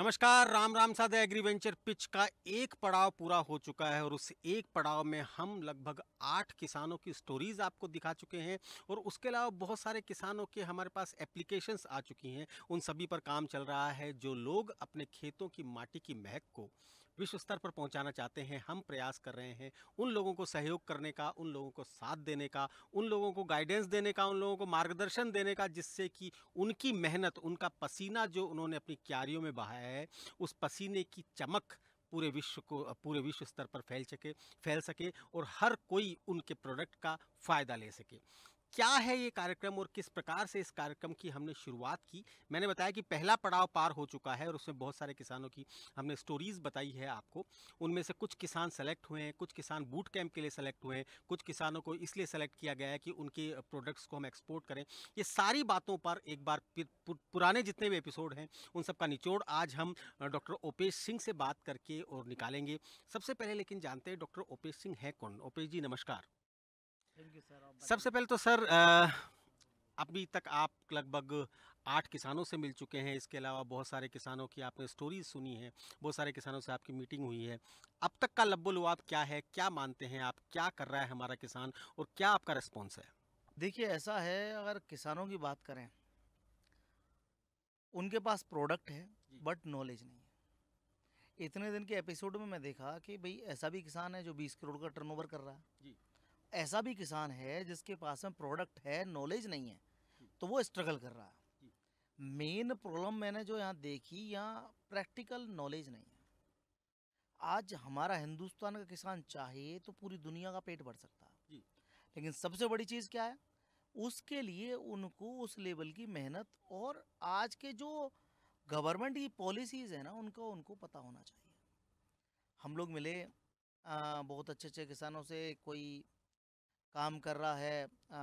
नमस्कार राम राम साद एग्रीवेंचर पिच का एक पड़ाव पूरा हो चुका है और उस एक पड़ाव में हम लगभग आठ किसानों की स्टोरीज आपको दिखा चुके हैं और उसके अलावा बहुत सारे किसानों के हमारे पास एप्लीकेशंस आ चुकी हैं उन सभी पर काम चल रहा है जो लोग अपने खेतों की माटी की महक को विश्व स्तर पर पहुंचाना चाहते हैं हम प्रयास कर रहे हैं उन लोगों को सहयोग करने का उन लोगों को साथ देने का उन लोगों को गाइडेंस देने का उन लोगों को मार्गदर्शन देने का जिससे कि उनकी मेहनत उनका पसीना जो उन्होंने अपनी क्यारियों में बहाया है उस पसीने की चमक पूरे विश्व को पूरे विश्व स्तर पर फैल सके फैल सके और हर कोई उनके प्रोडक्ट का फ़ायदा ले सके क्या है ये कार्यक्रम और किस प्रकार से इस कार्यक्रम की हमने शुरुआत की मैंने बताया कि पहला पड़ाव पार हो चुका है और उसमें बहुत सारे किसानों की हमने स्टोरीज़ बताई है आपको उनमें से कुछ किसान सेलेक्ट हुए हैं कुछ किसान बूट कैंप के लिए सेलेक्ट हुए हैं कुछ किसानों को इसलिए सेलेक्ट किया गया है कि उनके प्रोडक्ट्स को हम एक्सपोर्ट करें ये सारी बातों पर एक बार पुराने जितने भी एपिसोड हैं उन सब का निचोड़ आज हम डॉक्टर ओपेश सिंह से बात करके और निकालेंगे सबसे पहले लेकिन जानते हैं डॉक्टर ओपेश सिंह है कौन ओपेश जी नमस्कार सबसे पहले तो सर अभी तक आप लगभग आठ किसानों से मिल चुके हैं इसके अलावा बहुत सारे किसानों की आपने स्टोरीज सुनी है बहुत सारे किसानों से आपकी मीटिंग हुई है अब तक का लब्बो लुआब क्या है क्या मानते हैं आप क्या कर रहा है हमारा किसान और क्या आपका रिस्पॉन्स है देखिए ऐसा है अगर किसानों की बात करें उनके पास प्रोडक्ट है बट नॉलेज नहीं है इतने दिन के एपिसोड में मैं देखा कि भाई ऐसा भी किसान है जो बीस करोड़ का टर्नओवर कर रहा है ऐसा भी किसान है जिसके पास में प्रोडक्ट है नॉलेज नहीं है तो वो स्ट्रगल कर रहा है मेन प्रॉब्लम मैंने जो यहाँ देखी यहाँ प्रैक्टिकल नॉलेज नहीं है आज हमारा हिंदुस्तान का किसान चाहे तो पूरी दुनिया का पेट भर सकता है लेकिन सबसे बड़ी चीज़ क्या है उसके लिए उनको उस लेवल की मेहनत और आज के जो गवर्नमेंट की पॉलिसीज़ है ना उनका उनको पता होना चाहिए हम लोग मिले आ, बहुत अच्छे अच्छे किसानों से कोई काम कर रहा है आ,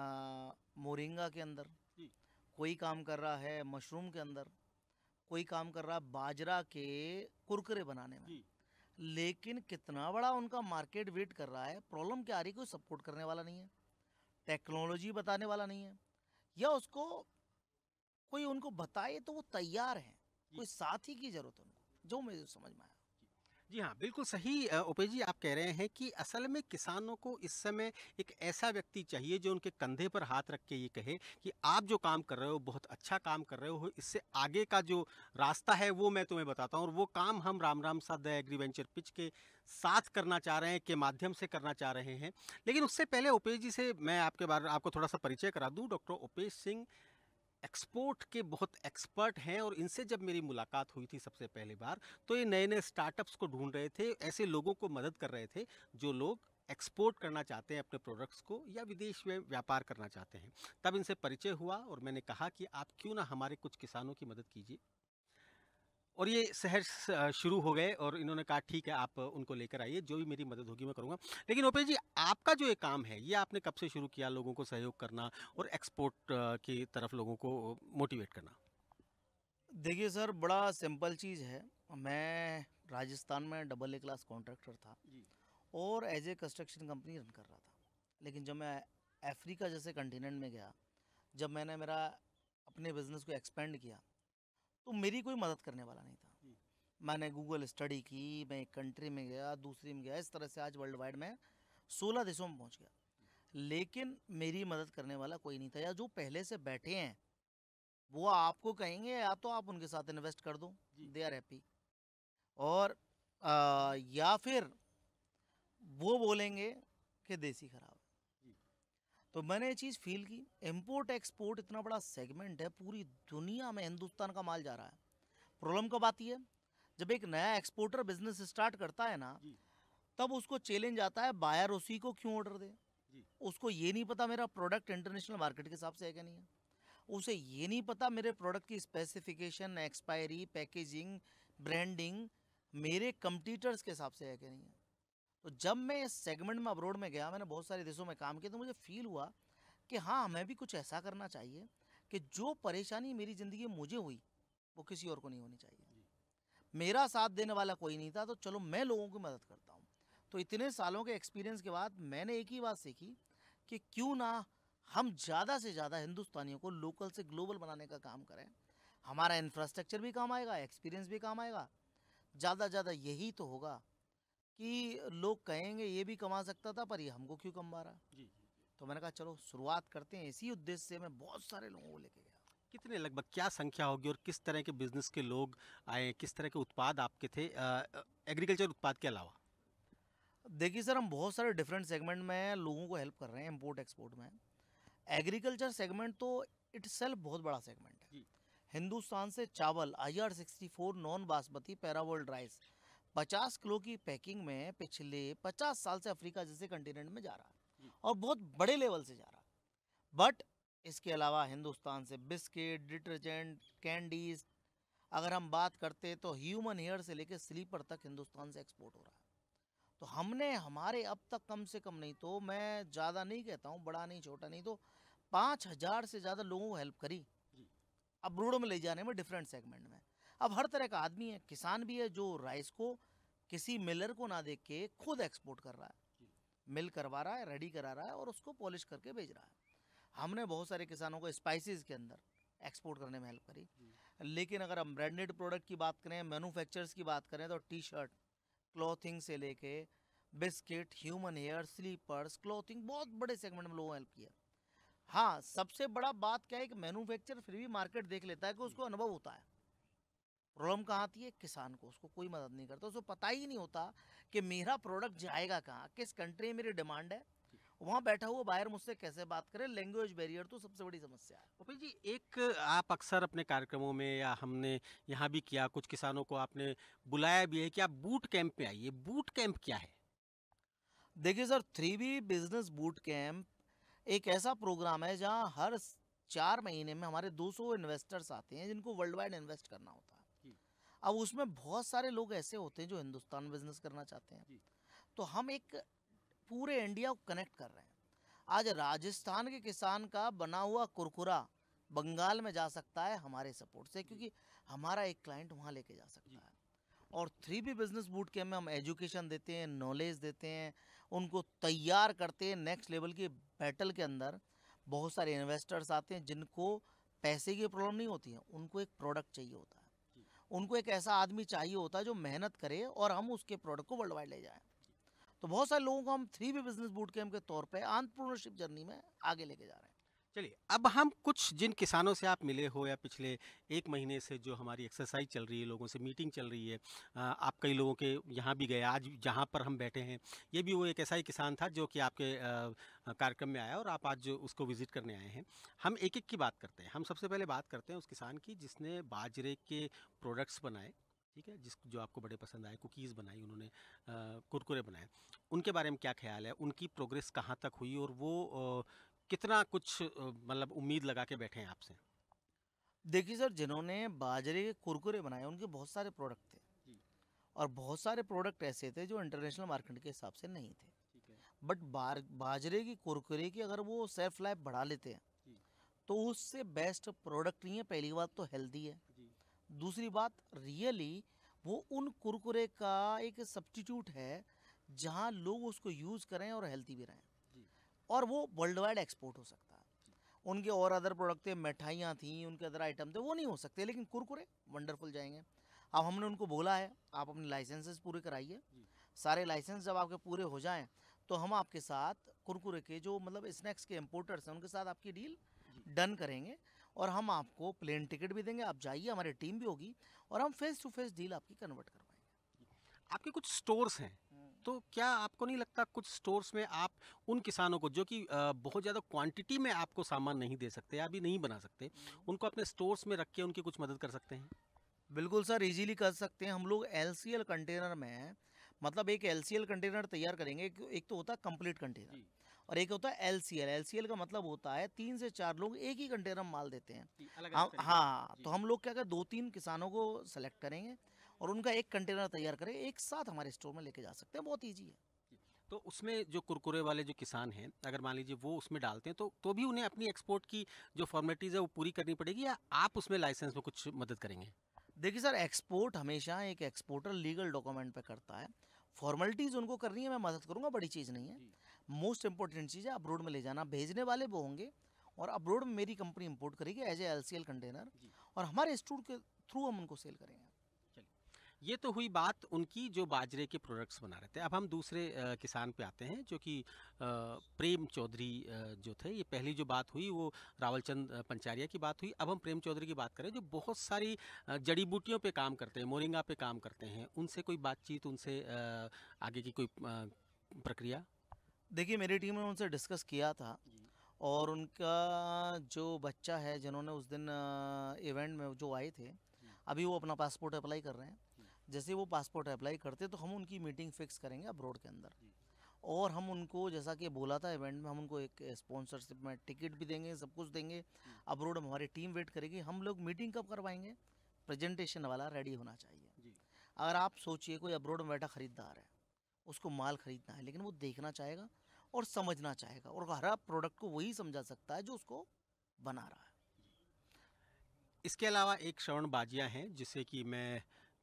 मोरिंगा के अंदर कोई काम कर रहा है मशरूम के अंदर कोई काम कर रहा है बाजरा के कुरकरे बनाने में लेकिन कितना बड़ा उनका मार्केट वेट कर रहा है प्रॉब्लम क्या आ रही है कोई सपोर्ट करने वाला नहीं है टेक्नोलॉजी बताने वाला नहीं है या उसको कोई उनको बताए तो वो तैयार हैं कोई साथी की जरूरत है उनको जो मुझे समझ में आया जी हाँ बिल्कुल सही उपेश जी आप कह रहे हैं कि असल में किसानों को इस समय एक ऐसा व्यक्ति चाहिए जो उनके कंधे पर हाथ रख के ये कहे कि आप जो काम कर रहे हो बहुत अच्छा काम कर रहे हो इससे आगे का जो रास्ता है वो मैं तुम्हें बताता हूँ और वो काम हम राम राम साध एग्रीवेंचर पिच के साथ करना चाह रहे हैं के माध्यम से करना चाह रहे हैं लेकिन उससे पहले उपेश जी से मैं आपके बारे आपको थोड़ा सा परिचय करा दूँ डॉक्टर उपेश सिंह एक्सपोर्ट के बहुत एक्सपर्ट हैं और इनसे जब मेरी मुलाकात हुई थी सबसे पहली बार तो ये नए नए स्टार्टअप्स को ढूंढ रहे थे ऐसे लोगों को मदद कर रहे थे जो लोग एक्सपोर्ट करना चाहते हैं अपने प्रोडक्ट्स को या विदेश में व्यापार करना चाहते हैं तब इनसे परिचय हुआ और मैंने कहा कि आप क्यों ना हमारे कुछ किसानों की मदद कीजिए और ये शहर शुरू हो गए और इन्होंने कहा ठीक है आप उनको लेकर आइए जो भी मेरी मदद होगी मैं करूँगा लेकिन ओपेश जी आपका जो ये काम है ये आपने कब से शुरू किया लोगों को सहयोग करना और एक्सपोर्ट की तरफ लोगों को मोटिवेट करना देखिए सर बड़ा सिंपल चीज़ है मैं राजस्थान में डबल ए क्लास कॉन्ट्रैक्टर था और as a construction company run कर रहा था लेकिन जब मैं अफ्रीका जैसे कंटिनेंट में गया जब मैंने मेरा अपने बिज़नेस को एक्सपेंड किया तो मेरी कोई मदद करने वाला नहीं था मैंने गूगल स्टडी की मैं एक कंट्री में गया दूसरी में गया इस तरह से आज वर्ल्ड वाइड में सोलह देशों में पहुँच गया लेकिन मेरी मदद करने वाला कोई नहीं था या जो पहले से बैठे हैं वो आपको कहेंगे या तो आप उनके साथ इन्वेस्ट कर दो दे आर हैप्पी और आ, या फिर वो बोलेंगे कि देसी खराब तो मैंने ये चीज़ फील की इम्पोर्ट एक्सपोर्ट इतना बड़ा सेगमेंट है पूरी दुनिया में हिंदुस्तान का माल जा रहा है प्रॉब्लम कब आती है जब एक नया एक्सपोर्टर बिजनेस स्टार्ट करता है ना तब उसको चैलेंज आता है बायर उसी को क्यों ऑर्डर दे उसको ये नहीं पता मेरा प्रोडक्ट इंटरनेशनल मार्केट के हिसाब से है क्या नहीं है उसे ये नहीं पता मेरे प्रोडक्ट की स्पेसिफिकेशन एक्सपायरी पैकेजिंग ब्रांडिंग मेरे कंप्यूटर्स के हिसाब से है क्या नहीं है तो जब मैं इस सेगमेंट में अब्रोड में गया मैंने बहुत सारे देशों में काम किया तो मुझे फील हुआ कि हाँ हमें भी कुछ ऐसा करना चाहिए कि जो परेशानी मेरी ज़िंदगी में मुझे हुई वो किसी और को नहीं होनी चाहिए मेरा साथ देने वाला कोई नहीं था तो चलो मैं लोगों की मदद करता हूँ तो इतने सालों के एक्सपीरियंस के बाद मैंने एक ही बात सीखी कि क्यों ना हम ज़्यादा से ज़्यादा हिंदुस्तानियों को लोकल से ग्लोबल बनाने का काम करें हमारा इंफ्रास्ट्रक्चर भी काम आएगा एक्सपीरियंस भी काम आएगा ज़्यादा ज़्यादा यही तो होगा कि लोग कहेंगे ये भी कमा सकता था पर ये हमको क्यों कमा रहा जी, जी तो मैंने कहा चलो शुरुआत करते हैं इसी उद्देश्य से मैं बहुत सारे लोगों को लेके गया कितने लगभग क्या संख्या होगी और किस तरह के बिजनेस के लोग आए किस तरह के उत्पाद आपके थे एग्रीकल्चर उत्पाद के अलावा देखिए सर हम बहुत सारे डिफरेंट सेगमेंट में लोगों को हेल्प कर रहे हैं इम्पोर्ट एक्सपोर्ट में एग्रीकल्चर सेगमेंट तो इट बहुत बड़ा सेगमेंट है हिंदुस्तान से चावल I R sixty four non basmati parboiled rice 50 kilo की पैकिंग में पिछले 50 साल से अफ्रीका जैसे कंटिनेंट में जा रहा है और बहुत बड़े लेवल से जा रहा है बट इसके अलावा हिंदुस्तान से बिस्किट डिटर्जेंट कैंडीज अगर हम बात करते तो ह्यूमन हेयर से लेकर स्लीपर तक हिंदुस्तान से एक्सपोर्ट हो रहा है तो हमने हमारे अब तक कम से कम नहीं तो मैं ज़्यादा नहीं कहता हूँ बड़ा नहीं छोटा नहीं तो पाँच हज़ार से ज़्यादा लोगों को हेल्प करी अब रोड में ले जाने में डिफरेंट सेगमेंट में अब हर तरह का आदमी है किसान भी है जो राइस को किसी मिलर को ना देख के खुद एक्सपोर्ट कर रहा है मिल करवा रहा है रेडी करा रहा है और उसको पॉलिश करके भेज रहा है हमने बहुत सारे किसानों को स्पाइसेस के अंदर एक्सपोर्ट करने में हेल्प करी लेकिन अगर हम ब्रांडेड प्रोडक्ट की बात करें मैनुफेक्चर की बात करें तो टी शर्ट क्लॉथिंग से लेके biscuit human hair slippers clothing बहुत बड़े सेगमेंट में लोगों ने हेल्प किया हाँ सबसे बड़ा बात क्या है कि मैनुफैक्चर फिर भी मार्केट देख लेता है कि उसको अनुभव होता है प्रॉब्लम कहाँ आती है किसान को उसको कोई मदद नहीं करता उसको पता ही नहीं होता कि मेरा प्रोडक्ट जाएगा कहाँ किस कंट्री में मेरी डिमांड है वहाँ बैठा हुआ बाहर मुझसे कैसे बात करें लैंग्वेज बैरियर तो सबसे बड़ी समस्या है कपिल जी एक आप अक्सर अपने कार्यक्रमों में या हमने यहाँ भी किया कुछ किसानों को आपने बुलाया भी है कि आप बूट कैंप पे आइए बूट कैंप क्या है देखिए sir three B business boot camp एक ऐसा प्रोग्राम है जहाँ हर चार महीने में हमारे 200 इन्वेस्टर्स आते हैं जिनको वर्ल्ड वाइड इन्वेस्ट करना होता है अब उसमें बहुत सारे लोग ऐसे होते हैं जो हिंदुस्तान बिजनेस करना चाहते हैं तो हम एक पूरे इंडिया को कनेक्ट कर रहे हैं आज राजस्थान के किसान का बना हुआ कुरकुरा बंगाल में जा सकता है हमारे सपोर्ट से क्योंकि हमारा एक क्लाइंट वहाँ लेके जा सकता है और थ्री बी बिजनेस बूट के में हम एजुकेशन देते हैं नॉलेज देते हैं उनको तैयार करते हैं नेक्स्ट लेवल के बैटल के अंदर बहुत सारे इन्वेस्टर्स आते हैं जिनको पैसे की प्रॉब्लम नहीं होती है उनको एक प्रोडक्ट चाहिए होता है उनको एक ऐसा आदमी चाहिए होता है जो मेहनत करे और हम उसके प्रोडक्ट को वर्ल्ड वाइड ले जाएं तो बहुत सारे लोगों को हम three B business boot camp के तौर पर आंतप्रनरशिप जर्नी में आगे लेके जा रहे हैं चलिए अब हम कुछ जिन किसानों से आप मिले हो या पिछले एक महीने से जो हमारी एक्सरसाइज चल रही है लोगों से मीटिंग चल रही है आप कई लोगों के यहाँ भी गए आज जहाँ पर हम बैठे हैं ये भी वो एक ऐसा ही किसान था जो कि आपके कार्यक्रम में आया और आप आज जो उसको विज़िट करने आए हैं हम एक एक की बात करते हैं हम सबसे पहले बात करते हैं उस किसान की जिसने बाजरे के प्रोडक्ट्स बनाए ठीक है जिस जो आपको बड़े पसंद आए कुकीज़ बनाई उन्होंने कुरकुरे बनाए उनके बारे में क्या ख्याल है उनकी प्रोग्रेस कहाँ तक हुई और वो कितना कुछ मतलब उम्मीद लगा के बैठे हैं आपसे देखिए सर जिन्होंने बाजरे के कुरकुरे बनाए उनके बहुत सारे प्रोडक्ट थे और बहुत सारे प्रोडक्ट ऐसे थे जो इंटरनेशनल मार्केट के हिसाब से नहीं थे बट बाजरे की कुरकुरे की अगर वो सेल्फ लाइफ बढ़ा लेते हैं तो उससे बेस्ट प्रोडक्ट नहीं है पहली बात तो हेल्दी है दूसरी बात रियली वो उन कुरकुरे का एक सब्सटीट्यूट है जहाँ लोग उसको यूज़ करें और हेल्थी भी रहें और वो वर्ल्ड वाइड एक्सपोर्ट हो सकता है उनके और अदर प्रोडक्ट थे मिठाइयाँ थी उनके अदर आइटम थे वो नहीं हो सकते लेकिन कुरकुरे वंडरफुल जाएंगे अब हमने उनको बोला है आप अपने लाइसेंसेस पूरे कराइए सारे लाइसेंस जब आपके पूरे हो जाएं तो हम आपके साथ कुरकुरे के जो मतलब स्नैक्स के इम्पोर्टर्स हैं उनके साथ आपकी डील डन करेंगे और हम आपको प्लेन टिकट भी देंगे आप जाइए हमारी टीम भी होगी और हम फेस टू फेस डील आपकी कन्वर्ट करवाएंगे आपके कुछ स्टोर्स हैं तो क्या आपको नहीं लगता कुछ स्टोर्स में आप उन किसानों को जो कि बहुत ज़्यादा क्वांटिटी में आपको सामान नहीं दे सकते या अभी नहीं बना सकते उनको अपने स्टोर्स में रख के उनकी कुछ मदद कर सकते हैं बिल्कुल सर इजीली कर सकते हैं हम लोग एल कंटेनर में मतलब एक एल कंटेनर तैयार करेंगे एक तो होता है कंप्लीट कंटेनर और एक होता है एल सी का मतलब होता है तीन से चार लोग एक ही कंटेनर माल देते हैं हाँ, तो हम लोग क्या करें दो तीन किसानों को सेलेक्ट करेंगे और उनका एक कंटेनर तैयार करें एक साथ हमारे स्टोर में लेके जा सकते हैं बहुत ईजी है तो उसमें जो कुरकुरे वाले जो किसान हैं अगर मान लीजिए वो उसमें डालते हैं तो तो भी उन्हें अपनी एक्सपोर्ट की जो फॉर्मेलिटीज़ है वो पूरी करनी पड़ेगी या आप उसमें लाइसेंस में कुछ मदद करेंगे देखिए सर एक्सपोर्ट हमेशा एक एक्सपोर्टर लीगल डॉक्यूमेंट पे करता है फॉर्मेलिटीज़ उनको करनी है मैं मदद करूँगा बड़ी चीज़ नहीं है मोस्ट इंपॉर्टेंट चीज़ है अब्रोड में ले जाना भेजने वाले वो होंगे और अब्रोड में मेरी कंपनी इम्पोर्ट करेगी एज ए एल कंटेनर और हमारे स्टोर के थ्रू हम उनको सेल करेंगे ये तो हुई बात उनकी जो बाजरे के प्रोडक्ट्स बना रहे थे अब हम दूसरे किसान पे आते हैं जो कि प्रेम चौधरी जो थे ये पहली जो बात हुई वो रावलचंद पंचारिया की बात हुई अब हम प्रेम चौधरी की बात करें जो बहुत सारी जड़ी बूटियों पे काम करते हैं मोरिंगा पे काम करते हैं उनसे कोई बातचीत उनसे आगे की कोई प्रक्रिया देखिए मेरी टीम ने उनसे डिस्कस किया था और उनका जो बच्चा है जिन्होंने उस दिन इवेंट में जो आए थे अभी वो अपना पासपोर्ट अप्लाई कर रहे हैं जैसे वो पासपोर्ट अप्लाई करते तो हम उनकी मीटिंग फिक्स करेंगे अब्रोड के अंदर और हम उनको जैसा कि बोला था इवेंट में हम उनको एक स्पॉन्सरशिप में टिकट भी देंगे सब कुछ देंगे अब्रोड में हमारी टीम वेट करेगी हम लोग मीटिंग कब करवाएंगे प्रेजेंटेशन वाला रेडी होना चाहिए अगर आप सोचिए कोई अब्रोड में बैठा खरीदार है उसको माल खरीदना है लेकिन वो देखना चाहेगा और समझना चाहेगा और हर प्रोडक्ट को वही समझा सकता है जो उसको बना रहा है इसके अलावा एक श्रवण बाजिया हैं जिसे कि मैं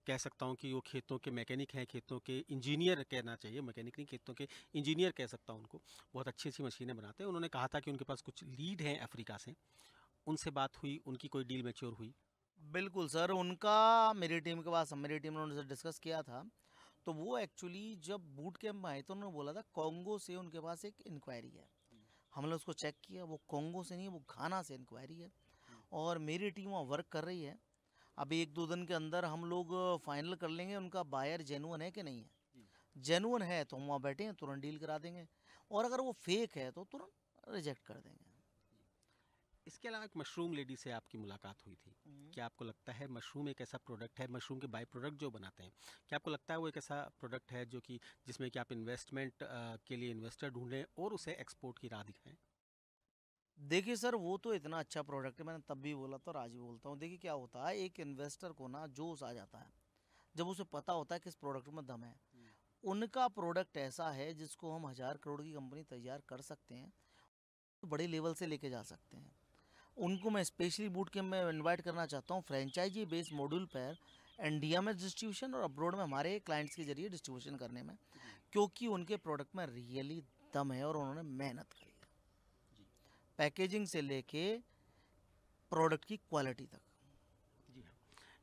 कह सकता हूँ कि वो खेतों के मैकेनिक हैं खेतों के इंजीनियर कहना चाहिए मैकेनिक नहीं खेतों के इंजीनियर कह सकता हूँ उनको बहुत अच्छी अच्छी मशीनें बनाते हैं उन्होंने कहा था कि उनके पास कुछ लीड हैं अफ्रीका से उनसे बात हुई उनकी कोई डील मेच्योर हुई बिल्कुल सर उनका मेरी टीम के पास मेरी टीम ने उनसे डिस्कस किया था तो वो एक्चुअली जब बूट कैम्प आए तो उन्होंने बोला था कॉन्गो से उनके पास एक इंक्वायरी है हमने उसको चेक किया वो कॉन्गो से नहीं वो घाना से इंक्वायरी है और मेरी टीम वहाँ वर्क कर रही है अब एक दो दिन के अंदर हम लोग फाइनल कर लेंगे उनका बायर जेनुअन है कि नहीं है जेनुअन है तो हम वहाँ बैठे हैं तुरंत डील करा देंगे और अगर वो फेक है तो तुरंत रिजेक्ट कर देंगे इसके अलावा एक मशरूम लेडी से आपकी मुलाकात हुई थी हम्म। क्या आपको लगता है मशरूम एक ऐसा प्रोडक्ट है मशरूम के बाई प्रोडक्ट जो बनाते हैं क्या आपको लगता है वो एक ऐसा प्रोडक्ट है जो कि जिसमें कि आप इन्वेस्टमेंट के लिए इन्वेस्टर ढूंढें और उसे एक्सपोर्ट की राह दिखाएं देखिए सर वो तो इतना अच्छा प्रोडक्ट है मैंने तब भी बोला था और आज भी बोलता हूँ देखिए क्या होता है एक इन्वेस्टर को ना जोश आ जाता है जब उसे पता होता है कि इस प्रोडक्ट में दम है उनका प्रोडक्ट ऐसा है जिसको हम हज़ार करोड़ की कंपनी तैयार कर सकते हैं बड़े लेवल से लेके जा सकते हैं उनको मैं स्पेशली बूट के मैं इन्वाइट करना चाहता हूँ फ्रेंचाइजी बेस्ड मॉड्यूल पर इंडिया में डिस्ट्रीब्यूशन और अब्रॉड में हमारे क्लाइंट्स के जरिए डिस्ट्रीब्यूशन करने में क्योंकि उनके प्रोडक्ट में रियली दम है और उन्होंने मेहनत करी पैकेजिंग से लेके प्रोडक्ट की क्वालिटी तक हाँ।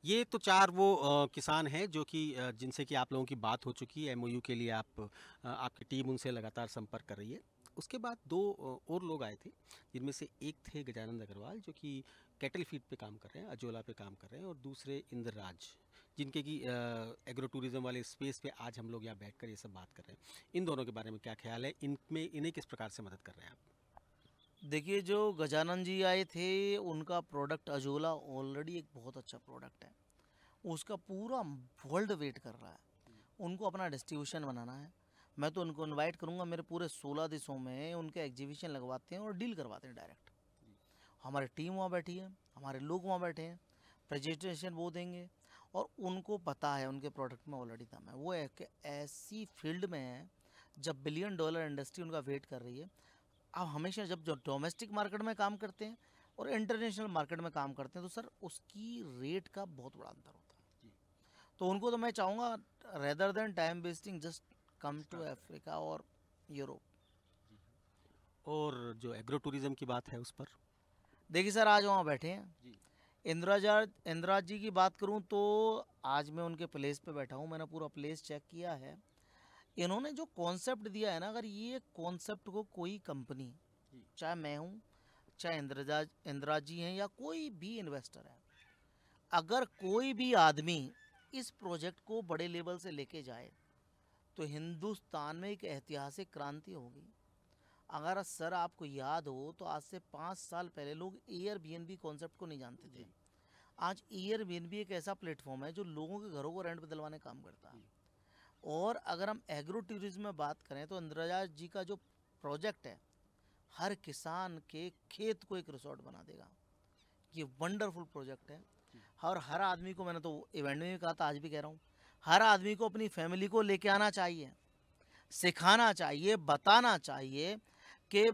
ये तो चार वो आ, किसान हैं जो कि जिनसे कि आप लोगों की बात हो चुकी है एमओयू के लिए आप आ, आपकी टीम उनसे लगातार संपर्क कर रही है उसके बाद दो और लोग आए थे जिनमें से एक थे गजानंद अग्रवाल जो कि कैटल फीड पे काम कर रहे हैं अजोला पे काम कर रहे हैं और दूसरे इंद्रराज जिनके कि एग्रो टूरिज़्म वाले स्पेस पे आज हम लोग यहाँ बैठकर ये सब बात कर रहे हैं इन दोनों के बारे में क्या ख्याल है इनमें इन्हें किस प्रकार से मदद कर रहे हैं आप देखिए जो गजानन जी आए थे उनका प्रोडक्ट अजोला ऑलरेडी एक बहुत अच्छा प्रोडक्ट है उसका पूरा वर्ल्ड वेट कर रहा है उनको अपना डिस्ट्रीब्यूशन बनाना है मैं तो उनको इनवाइट करूंगा मेरे पूरे सोलह देशों में उनके एग्जीबिशन लगवाते हैं और डील करवाते हैं डायरेक्ट हमारी टीम वहाँ बैठी है हमारे लोग वहाँ बैठे हैं प्रेजेंटेशन वो देंगे और उनको पता है उनके प्रोडक्ट में ऑलरेडी दम है वो एक ऐसी फील्ड में है जब बिलियन डॉलर इंडस्ट्री उनका वेट कर रही है आप हमेशा जब जो डोमेस्टिक मार्केट में काम करते हैं और इंटरनेशनल मार्केट में काम करते हैं तो सर उसकी रेट का बहुत बड़ा अंतर होता है तो उनको तो मैं चाहूँगा rather than time wasting just come to Africa और यूरोप और जो एग्रो टूरिज़्म की बात है उस पर देखिए सर आज वहाँ बैठे हैं इंदिराजाज इंदिराज जी की बात करूँ तो आज मैं उनके प्लेस पे बैठा हूँ मैंने पूरा प्लेस चेक किया है इन्होंने जो कॉन्सेप्ट दिया है ना अगर ये कॉन्सेप्ट को कोई कंपनी चाहे मैं हूँ चाहे इंद्रजा इंदिरा जी हैं या कोई भी इन्वेस्टर है अगर कोई भी आदमी इस प्रोजेक्ट को बड़े लेवल से लेके जाए तो हिंदुस्तान में एक ऐतिहासिक क्रांति होगी अगर सर आपको याद हो तो आज से पाँच साल पहले लोग Airbnb concept को नहीं जानते थे आज एयर बी एन बी एक ऐसा प्लेटफॉर्म है जो लोगों के घरों को रेंट पर दिलवाने काम करता है और अगर हम एग्रो टूरिज़्म में बात करें तो इंद्रजा जी का जो प्रोजेक्ट है हर किसान के खेत को एक रिसोर्ट बना देगा ये वंडरफुल प्रोजेक्ट है और हर आदमी को मैंने तो इवेंट में भी कहा था आज भी कह रहा हूँ हर आदमी को अपनी फैमिली को लेके आना चाहिए सिखाना चाहिए बताना चाहिए कि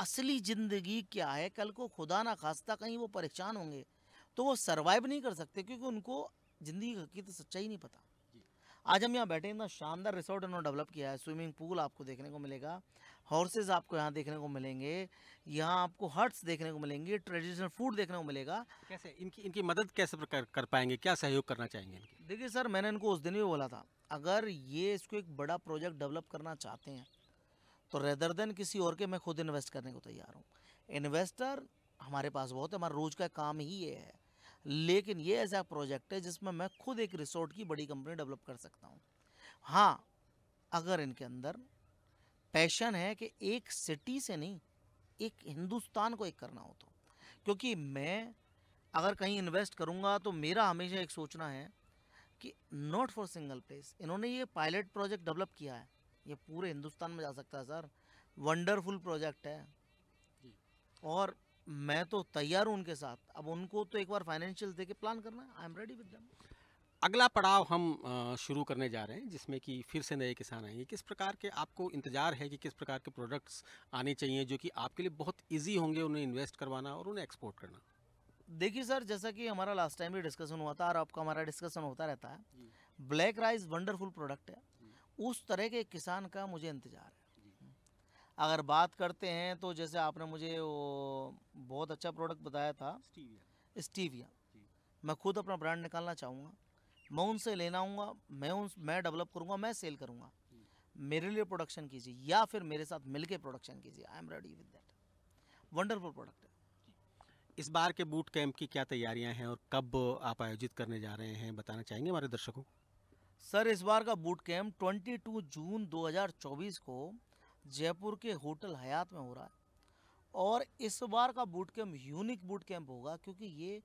असली ज़िंदगी क्या है कल को खुदा ना खास्ता कहीं वो परेशान होंगे तो वो सर्वाइव नहीं कर सकते क्योंकि उनको ज़िंदगी की तो सच्चाई नहीं पता आज हम यहाँ बैठे इतना शानदार रिसोर्ट इन्होंने डेवलप किया है स्विमिंग पूल आपको देखने को मिलेगा हॉर्सेज आपको यहाँ देखने को मिलेंगे यहाँ आपको हर्ट्स देखने को मिलेंगे ट्रेडिशनल फूड देखने को मिलेगा कैसे इनकी इनकी मदद कैसे कर पाएंगे क्या सहयोग करना चाहेंगे इनकी देखिए सर मैंने इनको उस दिन भी बोला था अगर ये इसको एक बड़ा प्रोजेक्ट डेवलप करना चाहते हैं तो रेदर देन किसी और के मैं खुद इन्वेस्ट करने को तैयार हूँ इन्वेस्टर हमारे पास बहुत है हमारा रोज का काम ही ये है लेकिन ये ऐसा प्रोजेक्ट है जिसमें मैं खुद एक रिसोर्ट की बड़ी कंपनी डेवलप कर सकता हूँ हाँ अगर इनके अंदर पैशन है कि एक सिटी से नहीं एक हिंदुस्तान को एक करना हो तो क्योंकि मैं अगर कहीं इन्वेस्ट करूँगा तो मेरा हमेशा एक सोचना है कि नॉट फॉर सिंगल प्लेस इन्होंने ये पायलट प्रोजेक्ट डेवलप किया है ये पूरे हिंदुस्तान में जा सकता है सर वंडरफुल प्रोजेक्ट है और मैं तो तैयार हूँ उनके साथ अब उनको तो एक बार फाइनेंशियल दे के प्लान करना है आई एम रेडी विद दम अगला पड़ाव हम शुरू करने जा रहे हैं जिसमें कि फिर से नए किसान आएंगे किस प्रकार के आपको इंतजार है कि किस प्रकार के प्रोडक्ट्स आने चाहिए जो कि आपके लिए बहुत इजी होंगे उन्हें इन्वेस्ट करवाना और उन्हें एक्सपोर्ट करना देखिए सर जैसा कि हमारा लास्ट टाइम भी डिस्कशन हुआ था और आपका हमारा डिस्कशन होता रहता है ब्लैक राइस वंडरफुल प्रोडक्ट है हम्म। उस तरह के किसान का मुझे इंतजार है अगर बात करते हैं तो जैसे आपने मुझे वो बहुत अच्छा प्रोडक्ट बताया था स्टीविया स्टीविया मैं खुद अपना ब्रांड निकालना चाहूँगा मैं उनसे लेना आऊँगा मैं उन मैं डेवलप करूँगा मैं सेल करूँगा मेरे लिए प्रोडक्शन कीजिए या फिर मेरे साथ मिलके प्रोडक्शन कीजिए I am ready with that wonderful product है इस बार के बूट कैंप की क्या तैयारियां हैं और कब आप आयोजित करने जा रहे हैं बताना चाहेंगे हमारे दर्शकों सर इस बार का बूट कैंप 22 जून 2024 को जयपुर के होटल हयात में हो रहा है और इस बार का boot camp unique boot camp होगा क्योंकि ये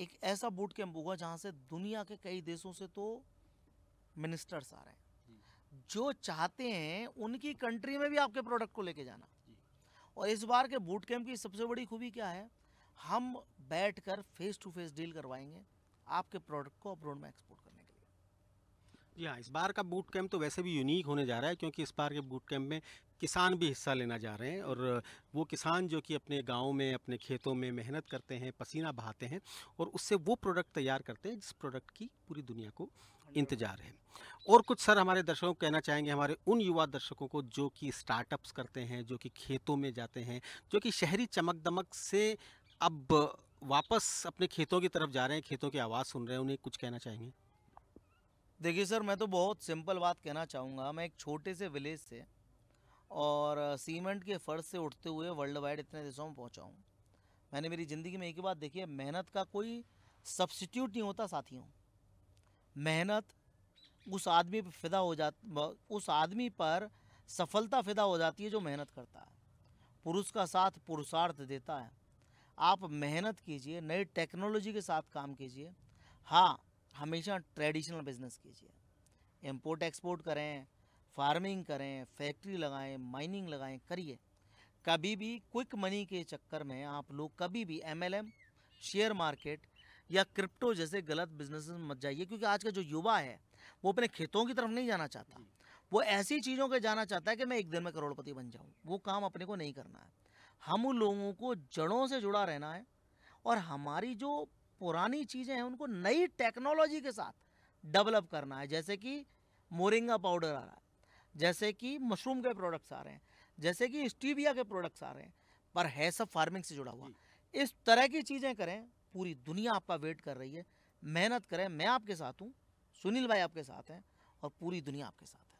एक ऐसा बूट कैम्प होगा जहाँ से दुनिया के कई देशों से तो मिनिस्टर्स आ रहे हैं जो चाहते हैं उनकी कंट्री में भी आपके प्रोडक्ट को लेके जाना और इस बार के बूट कैम्प की सबसे बड़ी खूबी क्या है हम बैठ कर फेस टू फेस डील करवाएंगे आपके प्रोडक्ट को अब्रोड में एक्सपोर्ट जी हाँ इस बार का बूट कैंप तो वैसे भी यूनिक होने जा रहा है क्योंकि इस बार के बूट कैंप में किसान भी हिस्सा लेना जा रहे हैं और वो किसान जो कि अपने गांव में अपने खेतों में मेहनत करते हैं पसीना बहाते हैं और उससे वो प्रोडक्ट तैयार करते हैं जिस प्रोडक्ट की पूरी दुनिया को इंतजार है और कुछ सर हमारे दर्शकों को कहना चाहेंगे हमारे उन युवा दर्शकों को जो कि स्टार्टअप्स करते हैं जो कि खेतों में जाते हैं जो कि शहरी चमक दमक से अब वापस अपने खेतों की तरफ जा रहे हैं खेतों की आवाज़ सुन रहे हैं उन्हें कुछ कहना चाहेंगे देखिए सर मैं तो बहुत सिंपल बात कहना चाहूँगा मैं एक छोटे से विलेज से और सीमेंट के फ़र्श से उठते हुए वर्ल्ड वाइड इतने देशों में पहुँचा हूँ मैंने मेरी ज़िंदगी में एक ही बात देखी है मेहनत का कोई सब्सिट्यूट नहीं होता साथियों मेहनत उस आदमी पर फिदा हो जा उस आदमी पर सफलता फिदा हो जाती है जो मेहनत करता है पुरुष का साथ पुरुषार्थ देता है आप मेहनत कीजिए नई टेक्नोलॉजी के साथ काम कीजिए हाँ हमेशा ट्रेडिशनल बिजनेस कीजिए इम्पोर्ट एक्सपोर्ट करें फार्मिंग करें फैक्ट्री लगाएं माइनिंग लगाएं करिए कभी भी क्विक मनी के चक्कर में आप लोग कभी भी एमएलएम शेयर मार्केट या क्रिप्टो जैसे गलत बिजनेस में मत जाइए क्योंकि आज का जो युवा है वो अपने खेतों की तरफ नहीं जाना चाहता वो ऐसी चीज़ों के जाना चाहता है कि मैं एक दिन में करोड़पति बन जाऊँ वो काम अपने को नहीं करना है हम लोगों को जड़ों से जुड़ा रहना है और हमारी जो पुरानी चीज़ें हैं उनको नई टेक्नोलॉजी के साथ डेवलप करना है जैसे कि मोरिंगा पाउडर आ रहा है जैसे कि मशरूम के प्रोडक्ट्स आ रहे हैं जैसे कि स्टीबिया के प्रोडक्ट्स आ रहे हैं पर है सब फार्मिंग से जुड़ा हुआ इस तरह की चीज़ें करें पूरी दुनिया आपका वेट कर रही है मेहनत करें मैं आपके साथ हूँ सुनील भाई आपके साथ हैं और पूरी दुनिया आपके साथ है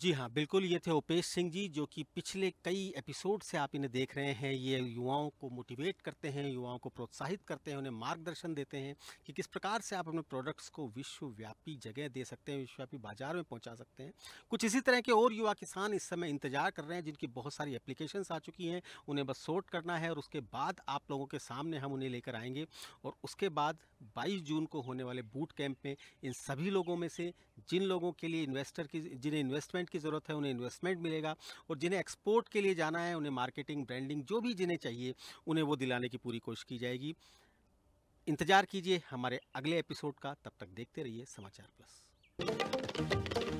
जी हाँ बिल्कुल ये थे उपेश सिंह जी जो कि पिछले कई एपिसोड से आप इन्हें देख रहे हैं ये युवाओं को मोटिवेट करते हैं युवाओं को प्रोत्साहित करते हैं उन्हें मार्गदर्शन देते हैं कि किस प्रकार से आप अपने प्रोडक्ट्स को विश्वव्यापी जगह दे सकते हैं विश्वव्यापी बाजार में पहुंचा सकते हैं कुछ इसी तरह के और युवा किसान इस समय इंतजार कर रहे हैं जिनकी बहुत सारी एप्लीकेशंस आ चुकी हैं उन्हें बस सोर्ट करना है और उसके बाद आप लोगों के सामने हम उन्हें लेकर आएंगे और उसके बाद बाईस जून को होने वाले बूट कैंप में इन सभी लोगों में से जिन लोगों के लिए इन्वेस्टर की जिन्हें इन्वेस्टमेंट इन्वेस्टमेंट की ज़रूरत है उन्हें इन्वेस्टमेंट मिलेगा और जिन्हें एक्सपोर्ट के लिए जाना है उन्हें मार्केटिंग ब्रांडिंग जो भी जिन्हें चाहिए उन्हें वो दिलाने की पूरी कोशिश की जाएगी इंतज़ार कीजिए हमारे अगले एपिसोड का तब तक देखते रहिए समाचार प्लस